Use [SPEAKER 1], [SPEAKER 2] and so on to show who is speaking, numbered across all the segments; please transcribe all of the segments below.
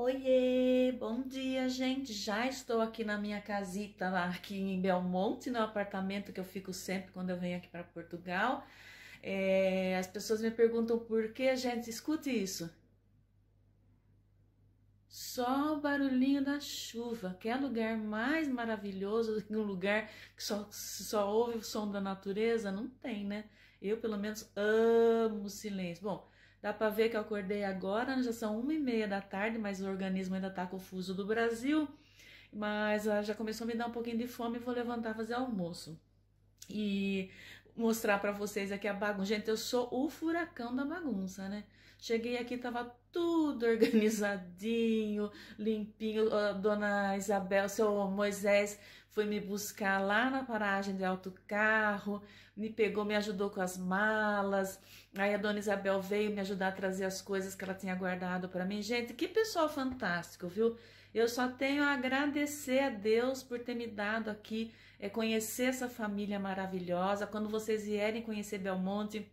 [SPEAKER 1] Oiê, bom dia, gente. Já estou aqui na minha casita lá aqui em Belmonte, no apartamento que eu fico sempre quando eu venho aqui para Portugal. É, as pessoas me perguntam por que, gente, escute isso. Só o barulhinho da chuva, que é lugar mais maravilhoso, que um lugar que só, só ouve o som da natureza, não tem, né? Eu, pelo menos, amo o silêncio. Bom, Dá para ver que eu acordei agora, né? já são uma e meia da tarde, mas o organismo ainda está confuso do Brasil. Mas ah, já começou a me dar um pouquinho de fome, vou levantar fazer almoço. E mostrar para vocês aqui a bagunça. Gente, eu sou o furacão da bagunça, né? Cheguei aqui, tava tudo organizadinho, limpinho. Ah, dona Isabel, seu Moisés foi me buscar lá na paragem de autocarro, me pegou, me ajudou com as malas. Aí a dona Isabel veio me ajudar a trazer as coisas que ela tinha guardado para mim. Gente, que pessoal fantástico, viu? Eu só tenho a agradecer a Deus por ter me dado aqui é, conhecer essa família maravilhosa. Quando vocês vierem conhecer Belmonte,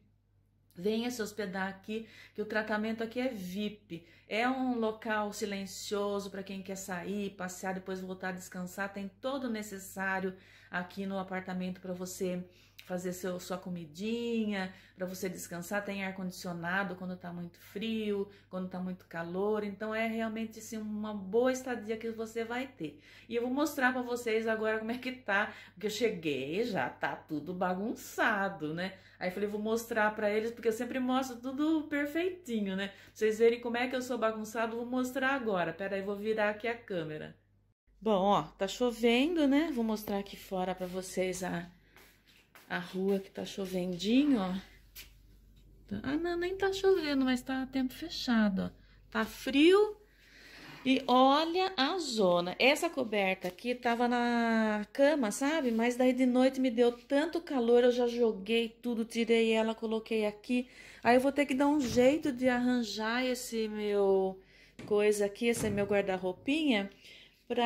[SPEAKER 1] Venha se hospedar aqui, que o tratamento aqui é VIP. É um local silencioso para quem quer sair, passear, depois voltar a descansar. Tem todo o necessário aqui no apartamento para você fazer seu, sua comidinha, para você descansar, tem ar condicionado quando tá muito frio, quando tá muito calor. Então é realmente assim uma boa estadia que você vai ter. E eu vou mostrar para vocês agora como é que tá, porque eu cheguei, já tá tudo bagunçado, né? Aí falei, vou mostrar para eles, porque eu sempre mostro tudo perfeitinho, né? Pra vocês verem como é que eu sou bagunçado, vou mostrar agora. Pera aí, vou virar aqui a câmera. Bom, ó, tá chovendo, né? Vou mostrar aqui fora para vocês a a rua que tá chovendinho, ó. Tá, ah, não, nem tá chovendo, mas tá tempo fechado, ó. Tá frio e olha a zona. Essa coberta aqui tava na cama, sabe? Mas daí de noite me deu tanto calor, eu já joguei tudo, tirei ela, coloquei aqui. Aí eu vou ter que dar um jeito de arranjar esse meu coisa aqui, esse meu guarda-roupinha para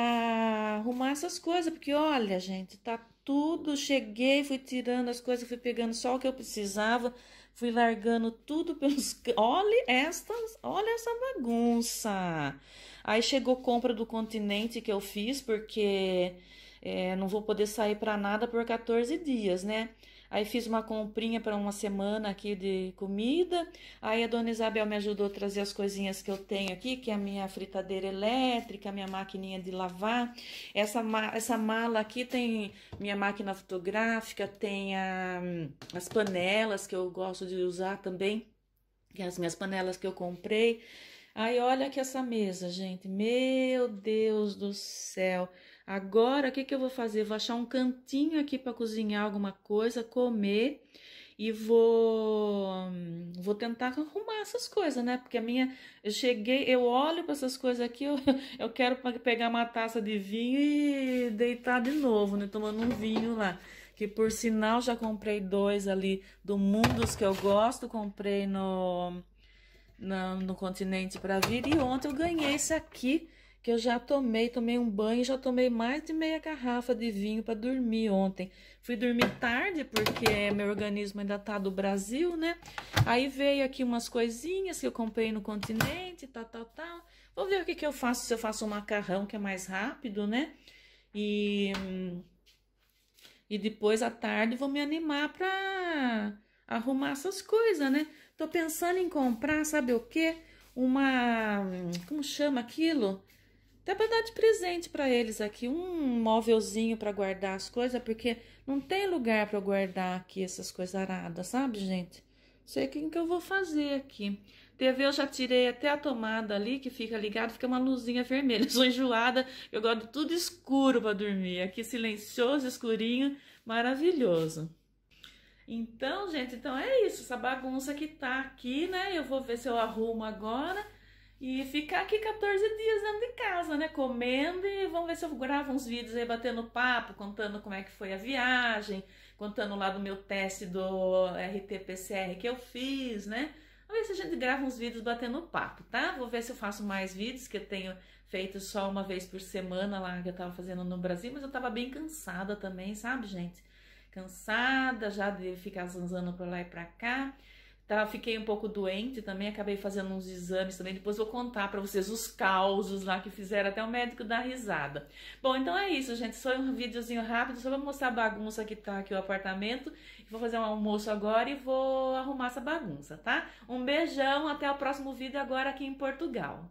[SPEAKER 1] arrumar essas coisas, porque olha, gente, tá tudo. Cheguei, fui tirando as coisas, fui pegando só o que eu precisava, fui largando tudo pelos. Olha estas, olha essa bagunça. Aí chegou compra do continente que eu fiz, porque é, não vou poder sair para nada por 14 dias, né? Aí fiz uma comprinha para uma semana aqui de comida. Aí a dona Isabel me ajudou a trazer as coisinhas que eu tenho aqui, que é a minha fritadeira elétrica, a minha maquininha de lavar. Essa, essa mala aqui tem minha máquina fotográfica, tem a, as panelas que eu gosto de usar também, que é as minhas panelas que eu comprei. Aí olha aqui essa mesa, gente. Meu Deus do céu. Agora, o que, que eu vou fazer? Vou achar um cantinho aqui para cozinhar alguma coisa, comer e vou hum, vou tentar arrumar essas coisas, né? Porque a minha eu cheguei, eu olho para essas coisas aqui, eu, eu quero pegar uma taça de vinho e deitar de novo, né? Tomando um vinho lá. Que por sinal já comprei dois ali do Mundos que eu gosto, comprei no no, no continente para vir e ontem eu ganhei esse aqui que eu já tomei, tomei um banho, já tomei mais de meia garrafa de vinho para dormir ontem. Fui dormir tarde porque meu organismo ainda tá do Brasil, né? Aí veio aqui umas coisinhas que eu comprei no continente, tal, tal, tal. Vou ver o que que eu faço, se eu faço um macarrão que é mais rápido, né? E e depois à tarde vou me animar para arrumar essas coisas, né? Tô pensando em comprar, sabe o quê? Uma como chama aquilo? Até para dar de presente para eles aqui um móvelzinho para guardar as coisas, porque não tem lugar para guardar aqui essas coisas aradas, sabe, gente? Sei o que eu vou fazer aqui. TV eu já tirei até a tomada ali, que fica ligada, fica uma luzinha vermelha. sou enjoada, eu gosto de tudo escuro para dormir. Aqui silencioso, escurinho, maravilhoso. Então, gente, então é isso. Essa bagunça que tá aqui, né? Eu vou ver se eu arrumo agora. E ficar aqui 14 dias dentro de casa, né? Comendo e vamos ver se eu gravo uns vídeos aí batendo papo, contando como é que foi a viagem, contando lá do meu teste do RT-PCR que eu fiz, né? Vamos ver se a gente grava uns vídeos batendo papo, tá? Vou ver se eu faço mais vídeos, que eu tenho feito só uma vez por semana lá que eu tava fazendo no Brasil, mas eu tava bem cansada também, sabe, gente? Cansada já de ficar zanzando pra lá e pra cá. Tava tá, fiquei um pouco doente também, acabei fazendo uns exames também. Depois vou contar para vocês os causos lá que fizeram até o médico dar risada. Bom, então é isso, gente. Só um videozinho rápido, só pra mostrar a bagunça que tá aqui o apartamento. Vou fazer um almoço agora e vou arrumar essa bagunça, tá? Um beijão, até o próximo vídeo agora aqui em Portugal.